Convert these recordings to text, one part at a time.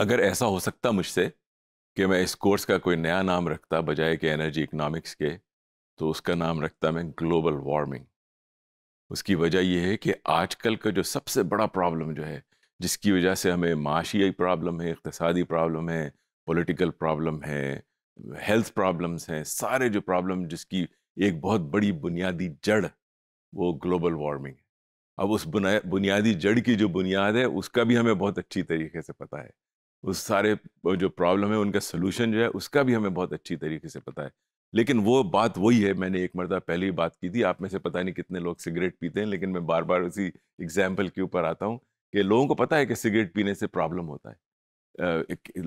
अगर ऐसा हो सकता मुझसे कि मैं इस कोर्स का कोई नया नाम रखता बजाय कि एनर्जी इकोनॉमिक्स के तो उसका नाम रखता मैं ग्लोबल वार्मिंग उसकी वजह यह है कि आजकल का जो सबसे बड़ा प्रॉब्लम जो है जिसकी वजह से हमें माशी प्रॉब्लम है इकतसादी प्रॉब्लम है पॉलिटिकल प्रॉब्लम है हेल्थ प्रॉब्लम्स हैं सारे जो प्रॉब्लम जिसकी एक बहुत बड़ी बुनियादी जड़ वो ग्लोबल वार्मिंग है अब उस बुनियादी जड़ की जो बुनियाद है उसका भी हमें बहुत अच्छी तरीके से पता है उस सारे जो प्रॉब्लम है उनका सोल्यूशन जो है उसका भी हमें बहुत अच्छी तरीके से पता है लेकिन वो बात वही है मैंने एक मरतबा पहले ही बात की थी आप में से पता नहीं कितने लोग सिगरेट पीते हैं लेकिन मैं बार बार उसी एग्जाम्पल के ऊपर आता हूँ कि लोगों को पता है कि सिगरेट पीने से प्रॉब्लम होता है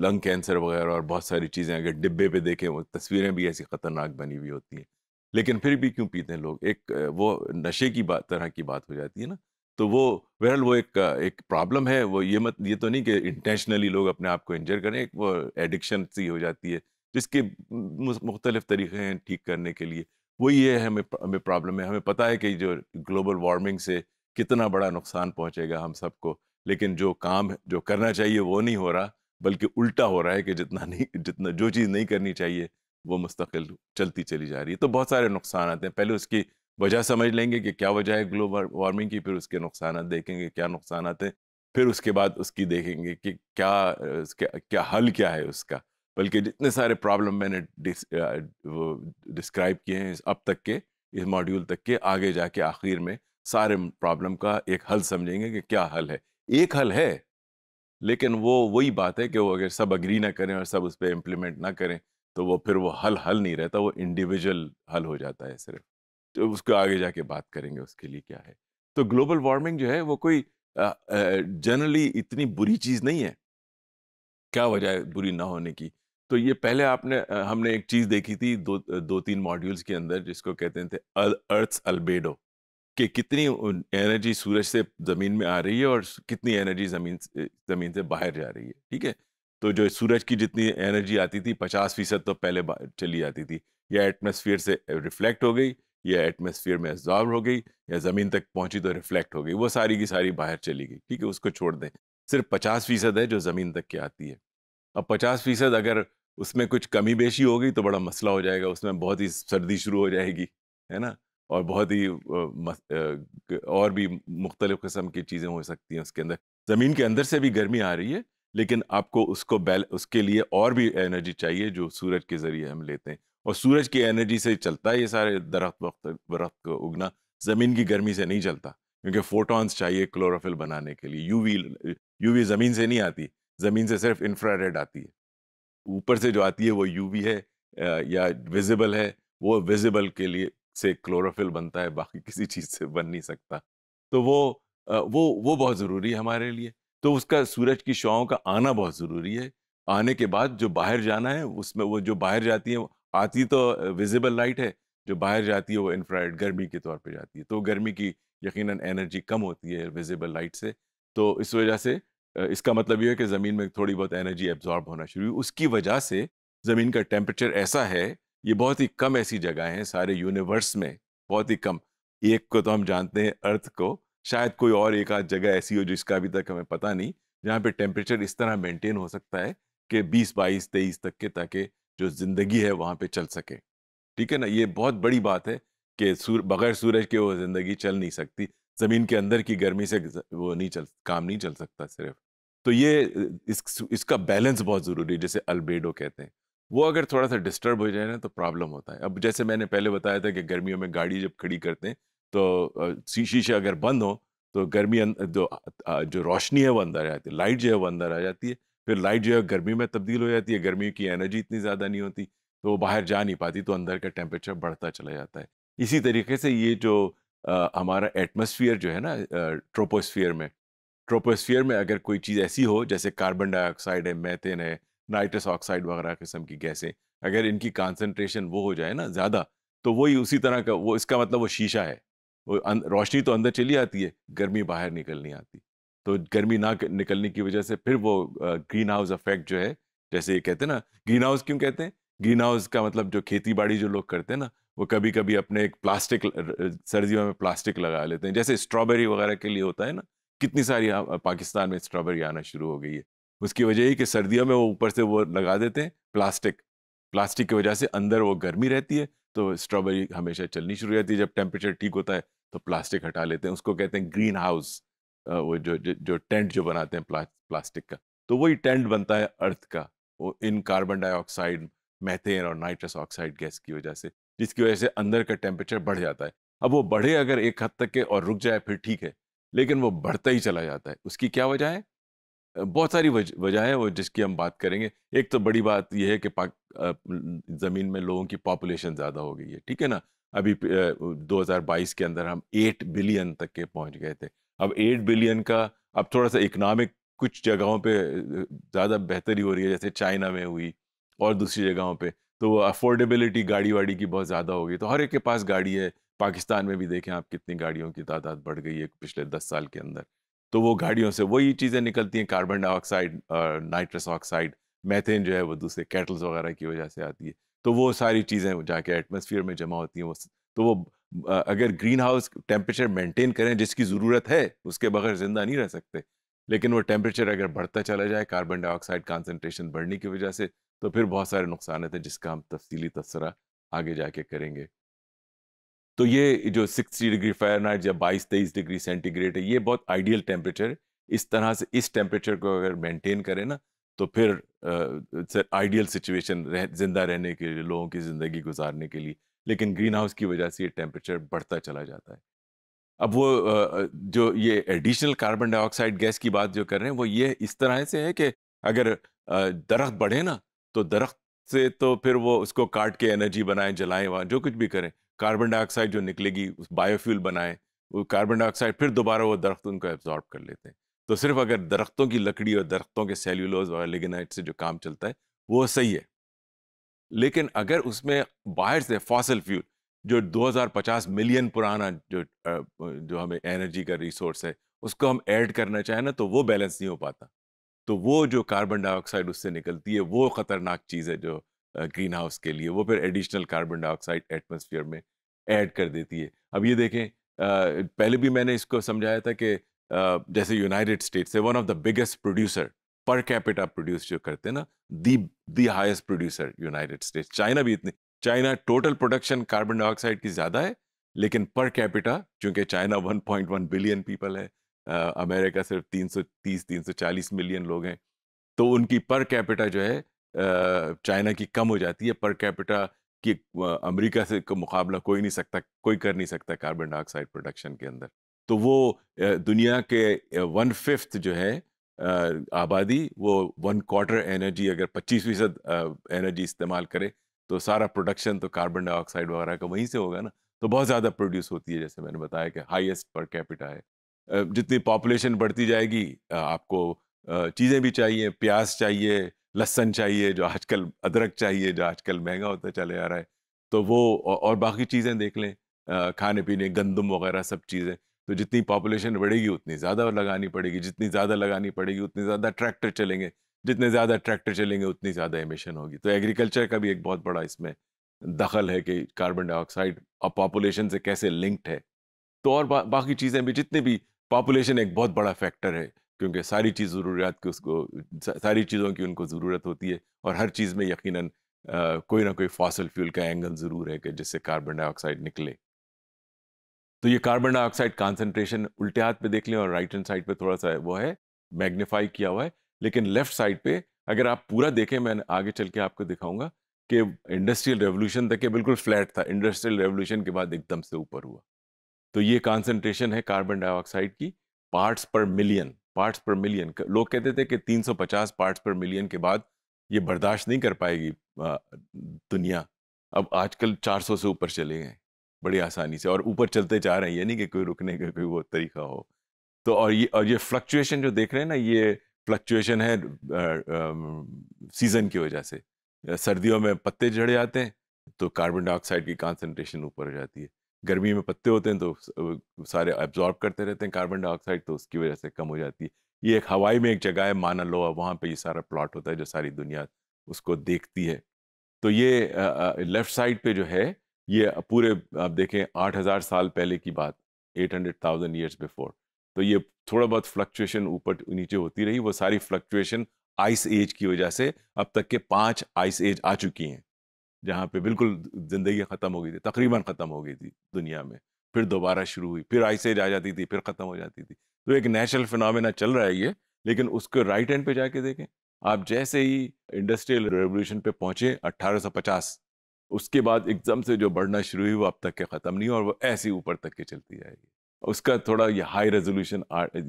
लंग कैंसर वगैरह और बहुत सारी चीज़ें अगर डिब्बे पे देखें वो तस्वीरें भी ऐसी ख़तरनाक बनी हुई होती हैं लेकिन फिर भी क्यों पीते हैं लोग एक वो नशे की बात तरह की बात हो जाती है ना तो वो बहरहाल वो एक एक प्रॉब्लम है वो ये मत ये तो नहीं कि इंटेंशनली लोग अपने आप को इंजर करें एक वो एडिक्शन सी हो जाती है जिसके मुख्तलिफ तरीक़े हैं ठीक करने के लिए वही है हमें हमें प्रॉब्लम है हमें पता है कि जो ग्लोबल वार्मिंग से कितना बड़ा नुकसान पहुँचेगा हम सबको लेकिन जो काम जो करना चाहिए वो नहीं हो रहा बल्कि उल्टा हो रहा है कि जितना नहीं जितना जो चीज़ नहीं करनी चाहिए वो मुस्तकिल चलती चली जा रही है तो बहुत सारे नुकसान आते हैं पहले उसकी वजह समझ लेंगे कि क्या वजह है ग्लोबल वार्मिंग की फिर उसके नुकसान देखेंगे क्या नुकसान हैं फिर उसके बाद उसकी देखेंगे कि क्या उसके क्या हल क्या है उसका बल्कि जितने सारे प्रॉब्लम मैंने डिस, वो डिस्क्राइब किए हैं अब तक के इस मॉड्यूल तक के आगे जाके आखिर में सारे प्रॉब्लम का एक हल समझेंगे कि क्या हल है एक हल है लेकिन वो वही बात है कि वो अगर सब अग्री ना करें और सब उस पर इम्प्लीमेंट ना करें तो वो फिर वो हल हल नहीं रहता वो इंडिविजुअल हल हो जाता है सिर्फ तो उसको आगे जाके बात करेंगे उसके लिए क्या है तो ग्लोबल वार्मिंग जो है वो कोई जनरली इतनी बुरी चीज़ नहीं है क्या वजह है बुरी ना होने की तो ये पहले आपने हमने एक चीज़ देखी थी दो दो तीन मॉड्यूल्स के अंदर जिसको कहते थे अर्थ अल्बेडो कि कितनी एनर्जी सूरज से ज़मीन में आ रही है और कितनी एनर्जी ज़मीन ज़मीन से बाहर जा रही है ठीक है तो जो सूरज की जितनी एनर्जी आती थी पचास फीसद तो पहले चली जाती थी या एटमोसफियर से रिफ्लेक्ट हो गई या एटमोसफियर में एब्जॉर्ब हो गई या ज़मीन तक पहुंची तो रिफ्लेक्ट हो गई वो सारी की सारी बाहर चली गई ठीक है उसको छोड़ दें सिर्फ पचास फीसद है जो ज़मीन तक की आती है अब पचास फीसद अगर उसमें कुछ कमी बेशी हो गई तो बड़ा मसला हो जाएगा उसमें बहुत ही सर्दी शुरू हो जाएगी है ना और बहुत ही और भी मुख्तलिफ़ किस्म की चीज़ें हो सकती हैं उसके अंदर ज़मीन के अंदर से भी गर्मी आ रही है लेकिन आपको उसको बैल उसके लिए और भी एनर्जी चाहिए जो सूरज के ज़रिए हम लेते हैं और सूरज की एनर्जी से चलता है ये सारे दरख्त वक्त दरख्त उगना ज़मीन की गर्मी से नहीं चलता क्योंकि फोटॉन्स चाहिए क्लोरोफिल बनाने के लिए यूवी यूवी ज़मीन से नहीं आती ज़मीन से सिर्फ इंफ्रारेड आती है ऊपर से जो आती है वो यूवी है या विजिबल है वो विजिबल के लिए से क्लोरोफिल बनता है बाकी किसी चीज़ से बन नहीं सकता तो वो वो वो बहुत ज़रूरी है हमारे लिए तो उसका सूरज की शौं का आना बहुत ज़रूरी है आने के बाद जो बाहर जाना है उसमें वो जो बाहर जाती हैं आती तो विजिबल लाइट है जो बाहर जाती है वो इन्फ्रारेड गर्मी के तौर पे जाती है तो गर्मी की यकीनन एनर्जी कम होती है विजिबल लाइट से तो इस वजह से इसका मतलब ये है कि ज़मीन में थोड़ी बहुत एनर्जी एब्जॉर्ब होना शुरू हुई उसकी वजह से ज़मीन का टेम्परेचर ऐसा है ये बहुत ही कम ऐसी जगह हैं सारे यूनिवर्स में बहुत ही कम एक को तो हम जानते हैं अर्थ को शायद कोई और एक आध जगह ऐसी हो जिसका अभी तक हमें पता नहीं जहाँ पे टेम्परेचर इस तरह मेंटेन हो सकता है कि 20 बाईस तेईस तक के ताकि जो ज़िंदगी है वहाँ पे चल सके ठीक है ना ये बहुत बड़ी बात है कि सूर बगैर सूरज के वो ज़िंदगी चल नहीं सकती ज़मीन के अंदर की गर्मी से वो नहीं चल काम नहीं चल सकता सिर्फ तो ये इस, इसका बैलेंस बहुत ज़रूरी है जैसे अल्बेडो कहते हैं वो अगर थोड़ा सा डिस्टर्ब हो जाए ना तो प्रॉब्लम होता है अब जैसे मैंने पहले बताया था कि गर्मियों में गाड़ी जब खड़ी करते हैं तो शीशे अगर बंद हो तो गर्मी अं, जो जो रोशनी है वो अंदर आ जाती है लाइट जो है वो अंदर आ जाती है फिर लाइट जो है गर्मी में तब्दील हो जाती है गर्मी की एनर्जी इतनी ज़्यादा नहीं होती तो वो बाहर जा नहीं पाती तो अंदर का टेम्परेचर बढ़ता चला जाता है इसी तरीके से ये जो आ, हमारा एटमोसफियर जो है ना ट्रोपोस्फियर में ट्रोपोस्फियर में अगर कोई चीज़ ऐसी हो जैसे कार्बन डाइऑक्साइड है मैथेन है नाइट्रस ऑक्साइड वगैरह किस्म की गैसें अगर इनकी कॉन्सेंट्रेशन वो हो जाए ना ज़्यादा तो वही उसी तरह का वो इसका मतलब वो शीशा है वो अं, रोशनी तो अंदर चली आती है गर्मी बाहर निकल नहीं आती तो गर्मी ना निकलने की वजह से फिर वो ग्रीन हाउस अफेक्ट जो है जैसे ये कहते हैं ना ग्रीन हाउस क्यों कहते हैं ग्रीन हाउस का मतलब जो खेती बाड़ी जो लोग करते हैं ना वो कभी कभी अपने एक प्लास्टिक सर्दियों में प्लास्टिक लगा लेते हैं जैसे स्ट्रॉबेरी वगैरह के लिए होता है ना कितनी सारी पाकिस्तान में स्ट्रॉबेरी आना शुरू हो गई है उसकी वजह ये कि सर्दियों में वो ऊपर से वो लगा देते हैं प्लास्टिक प्लास्टिक की वजह से अंदर वो गर्मी रहती है तो स्ट्रॉबेरी हमेशा चलनी शुरू रहती है जब टेम्परेचर ठीक होता है तो प्लास्टिक हटा लेते हैं उसको कहते हैं ग्रीन हाउस वो जो जो टेंट जो बनाते हैं प्ला, प्लास्टिक का तो वही टेंट बनता है अर्थ का वो इन कार्बन डाइऑक्साइड मैथेन और नाइट्रस ऑक्साइड गैस की वजह से जिसकी वजह से अंदर का टेम्परेचर बढ़ जाता है अब वो बढ़े अगर एक हद तक के और रुक जाए फिर ठीक है लेकिन वो बढ़ता ही चला जाता है उसकी क्या वजह है बहुत सारी वजह है वो जिसकी हम बात करेंगे एक तो बड़ी बात यह है कि पाक ज़मीन में लोगों की पॉपुलेशन ज़्यादा हो गई है ठीक है ना अभी 2022 के अंदर हम 8 बिलियन तक के पहुंच गए थे अब एट बिलियन का अब थोड़ा सा इकनॉमिक कुछ जगहों पे ज़्यादा बेहतरी हो रही है जैसे चाइना में हुई और दूसरी जगहों पे तो अफोर्डेबिलिटी गाड़ी वाड़ी की बहुत ज़्यादा हो गई तो हर एक के पास गाड़ी है पाकिस्तान में भी देखें आप कितनी गाड़ियों की तादाद बढ़ गई है पिछले दस साल के अंदर तो वो गाड़ियों से वही चीज़ें निकलती हैं carbon dioxide nitrous oxide methane जो है वो दूसरे कैटल्स वगैरह की वजह से आती है तो वो सारी चीज़ें जाके एटमोसफियर में जमा होती हैं वो तो वो अगर ग्रीन हाउस टेम्परेचर मेंटेन करें जिसकी ज़रूरत है उसके बगैर ज़िंदा नहीं रह सकते लेकिन वो टेम्परेचर अगर बढ़ता चला जाए कार्बन डाइऑक्साइड कॉन्सेंट्रेशन बढ़ने की वजह से तो फिर बहुत सारे नुकसान हैं तो जिसका हम तफसीली तबसरा आगे जाके करेंगे तो ये जो 60 डिग्री फ़ारेनहाइट या 22 तेईस डिग्री सेंटीग्रेड है ये बहुत आइडियल टेम्परेचर इस तरह से इस टेम्परेचर को अगर मेंटेन करें ना तो फिर आइडियल सिचुएशन रह, जिंदा रहने के लिए लोगों की ज़िंदगी गुजारने के लिए लेकिन ग्रीन हाउस की वजह से ये टेम्परेचर बढ़ता चला जाता है अब वो जो ये एडिशनल कार्बन डाइऑक्साइड गैस की बात जो कर रहे हैं वो ये इस तरह से है कि अगर दरख्त बढ़े ना तो दरख्त से तो फिर वो उसको काट के एनर्जी बनाएं जलाएं वहाँ जो कुछ भी करें कार्बन डाइऑक्साइड जो निकलेगी उस बायोफ्यूल बनाएं वो कार्बन डाइऑक्साइड फिर दोबारा वो दरख्त उनको एब्जॉर्ब कर लेते हैं तो सिर्फ अगर दरख्तों की लकड़ी और दरख्तों के सेल्यूलोज और लिगेनाइट से जो काम चलता है वो सही है लेकिन अगर उसमें बाहर से फॉसल फ्यूल जो 2050 मिलियन पुराना जो जो हमें एनर्जी का रिसोर्स है उसको हम ऐड करना चाहें ना तो वो बैलेंस नहीं हो पाता तो वो जो कार्बन डाइऑक्साइड उससे निकलती है वो ख़तरनाक चीज़ है जो ग्रीन हाउस के लिए वो फिर एडिशनल कार्बन डाइऑक्साइड एटमोसफियर में ऐड कर देती है अब ये देखें पहले भी मैंने इसको समझाया था कि जैसे यूनाइटेड स्टेट्स है one of the biggest producer per capita produce जो करते हैं ना the the highest producer United States China भी इतनी China total production carbon dioxide की ज़्यादा है लेकिन पर कैपिटा चूंकि चाइना 1.1 बिलियन पीपल है आ, अमेरिका सिर्फ 330 340 मिलियन लोग हैं तो उनकी पर कैपिटा जो है चाइना की कम हो जाती है पर कैपिटा की अमेरिका से को मुकाबला कोई नहीं सकता कोई कर नहीं सकता कार्बन डाइऑक्साइड प्रोडक्शन के अंदर तो वो दुनिया के वन फिफ्थ जो है आबादी वो वन क्वार्टर एनर्जी अगर 25 फीसद एनर्जी इस्तेमाल करे तो सारा प्रोडक्शन तो कार्बन डाइऑक्साइड वगैरह का वहीं से होगा ना तो बहुत ज़्यादा प्रोड्यूस होती है जैसे मैंने बताया कि हाईएस्ट पर कैपिटा है जितनी पॉपुलेशन बढ़ती जाएगी आपको चीज़ें भी चाहिए प्याज चाहिए लहसन चाहिए जो आजकल अदरक चाहिए जो आजकल महंगा होता चले आ रहा है तो वो और बाकी चीज़ें देख लें खाने पीने गंदम वगैरह सब चीज़ें तो जितनी पॉपुलेशन बढ़ेगी उतनी ज़्यादा लगानी पड़ेगी जितनी ज़्यादा लगानी पड़ेगी उतनी ज़्यादा ट्रैक्टर चलेंगे जितने ज़्यादा ट्रैक्टर चलेंगे उतनी ज़्यादा एमिशन होगी तो एग्रीकल्चर का भी एक बहुत बड़ा इसमें दखल है कि कार्बन डाइऑक्साइड और पॉपुलेशन से कैसे लिंक्ड है तो और बा, बाकी चीज़ें भी जितनी भी पॉपुलेशन एक बहुत बड़ा फैक्टर है क्योंकि सारी चीज़ ज़रूरियात की उसको सारी चीज़ों की उनको ज़रूरत होती है और हर चीज़ में यकीनन कोई ना कोई फॉसल फ्यूल का एंगल ज़रूर है कि जिससे कार्बन डाइऑक्साइड निकले तो ये कार्बन डाइऑक्साइड कॉन्सेंट्रेशन उल्टे हाथ पे देख लें और राइट हैंड साइड पे थोड़ा सा वो है मैग्नीफाई किया हुआ है लेकिन लेफ्ट साइड पे अगर आप पूरा देखें मैं आगे चल के आपको दिखाऊंगा कि इंडस्ट्रियल रेवोल्यूशन तक ये बिल्कुल फ्लैट था इंडस्ट्रियल रेवोल्यूशन के बाद एकदम से ऊपर हुआ तो ये कॉन्सेंट्रेशन है कार्बन डाइऑक्साइड की parts per million parts per million लोग कहते थे कि 350 पार्ट्स पर मिलियन के बाद ये बर्दाश्त नहीं कर पाएगी दुनिया अब आजकल 400 से ऊपर चले गए बड़ी आसानी से और ऊपर चलते जा रहे हैं ये नहीं कि कोई रुकने का कोई वो तरीका हो तो और ये और ये फ्लक्चुएशन जो देख रहे हैं ना ये फ्लक्चुएशन है सीज़न की वजह से सर्दियों में पत्ते झड़ जाते हैं तो कार्बन डाइऑक्साइड की कॉन्सेंट्रेशन ऊपर हो जाती है गर्मी में पत्ते होते हैं तो सारे एब्जॉर्ब करते रहते हैं कार्बन डाइऑक्साइड तो उसकी वजह से कम हो जाती है ये एक हवाई में एक जगह है माना लोआ वहाँ पर ये सारा प्लॉट होता है जो सारी दुनिया उसको देखती है तो ये लेफ़्ट साइड पे जो है ये पूरे आप देखें आठ हज़ार साल पहले की बात eight hundred thousand years before तो ये थोड़ा बहुत फ्लक्चुएशन ऊपर नीचे होती रही वो सारी फ्लक्चुएशन आइस एज की वजह से अब तक के पांच आइस एज आ चुकी हैं जहाँ पे बिल्कुल ज़िंदगी ख़त्म हो गई थी तकरीबन ख़त्म हो गई थी दुनिया में फिर दोबारा शुरू हुई फिर आइस एज आ जाती थी फिर ख़त्म हो जाती थी तो एक नेचुरल फिनमिना चल रहा है ये लेकिन उसके राइट एंड पे जाके देखें आप जैसे ही इंडस्ट्रियल रेवोल्यूशन पे पहुंचे 1850 उसके बाद एकदम से जो बढ़ना शुरू हुई वो अब तक के ख़त्म नहीं और वो ऐसी ऊपर तक के चलती जाएगी उसका थोड़ा ये हाई रेजोल्यूशन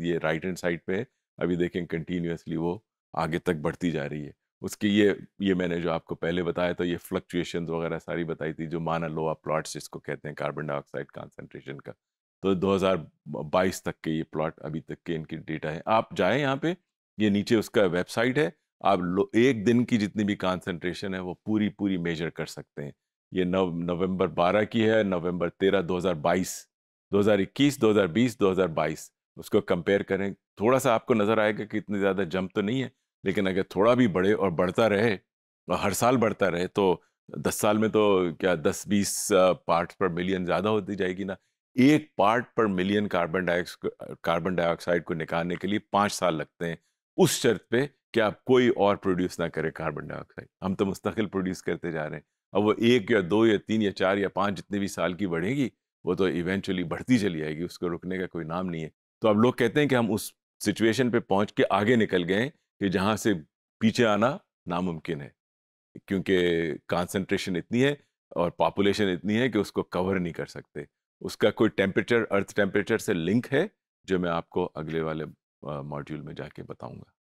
ये राइट हैंड साइड पे है अभी देखें कंटिन्यूसली वो आगे तक बढ़ती जा रही है उसकी ये ये मैंने जो आपको पहले बताया था ये फ्लक्चुएशन वगैरह सारी बताई थी जो माना लोआ प्लॉट्स जिसको कहते हैं कार्बन डाइऑक्साइड कॉन्सेंट्रेशन का तो 2022 तक के ये प्लॉट अभी तक के इनकी डेटा है आप जाएँ यहाँ पे ये नीचे उसका वेबसाइट है आप एक दिन की जितनी भी कॉन्सेंट्रेशन है वो पूरी पूरी मेजर कर सकते हैं ये नव नवंबर 12 की है नवंबर 13 2022 2021 2020 2022 उसको कंपेयर करें थोड़ा सा आपको नज़र आएगा कि इतने ज़्यादा जंप तो नहीं है लेकिन अगर थोड़ा भी बढ़े और बढ़ता रहे और हर साल बढ़ता रहे तो दस साल में तो क्या दस बीस पार्ट पर मिलियन ज़्यादा होती जाएगी ना एक पार्ट पर मिलियन कार्बन डाइऑक्स कार्बन डाइऑक्साइड को निकालने के लिए पाँच साल लगते हैं उस शर्त पे कि आप कोई और प्रोड्यूस ना करें कार्बन डाइऑक्साइड हम तो मुस्तकिल प्रोड्यूस करते जा रहे हैं अब वो एक या दो या तीन या चार या पाँच जितने भी साल की बढ़ेगी वो तो इवेंचुअली बढ़ती चली जाएगी उसको रुकने का कोई नाम नहीं है तो अब लोग कहते हैं कि हम उस सिचुएशन पर पहुँच के आगे निकल गए कि जहाँ से पीछे आना नामुमकिन है क्योंकि कॉन्सेंट्रेशन इतनी है और पॉपुलेशन इतनी है कि उसको कवर नहीं कर सकते उसका कोई टेम्परेचर अर्थ टेम्परेचर से लिंक है जो मैं आपको अगले वाले मॉड्यूल में जाके बताऊंगा